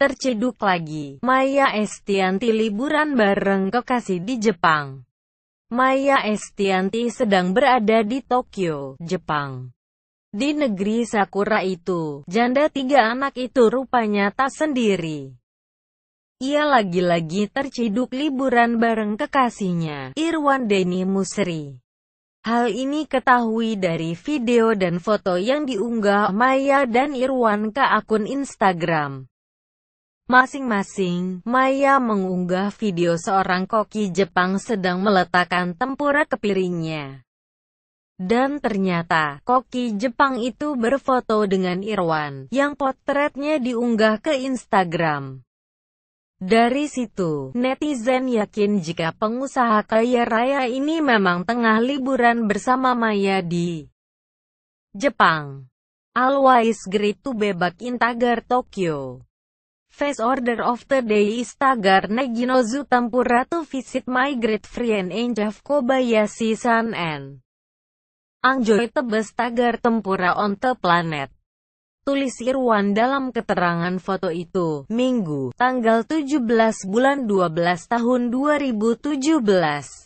terciduk lagi, Maya Estianti liburan bareng kekasih di Jepang. Maya Estianti sedang berada di Tokyo, Jepang. Di negeri Sakura itu, janda tiga anak itu rupanya tak sendiri. Ia lagi-lagi terciduk liburan bareng kekasihnya, Irwan Deni Musri. Hal ini ketahui dari video dan foto yang diunggah Maya dan Irwan ke akun Instagram. Masing-masing, Maya mengunggah video seorang koki Jepang sedang meletakkan tempura ke piringnya. Dan ternyata, koki Jepang itu berfoto dengan Irwan, yang potretnya diunggah ke Instagram. Dari situ, netizen yakin jika pengusaha kaya raya ini memang tengah liburan bersama Maya di Jepang. Always great to be back Tokyo. Face order of the day is tagar Neginozu tempura to visit my great friend Angel Kobayashi-san and Angjoy tebes best Tagar Tempura on the planet. Tulis Irwan dalam keterangan foto itu, Minggu, tanggal 17 bulan 12 tahun 2017.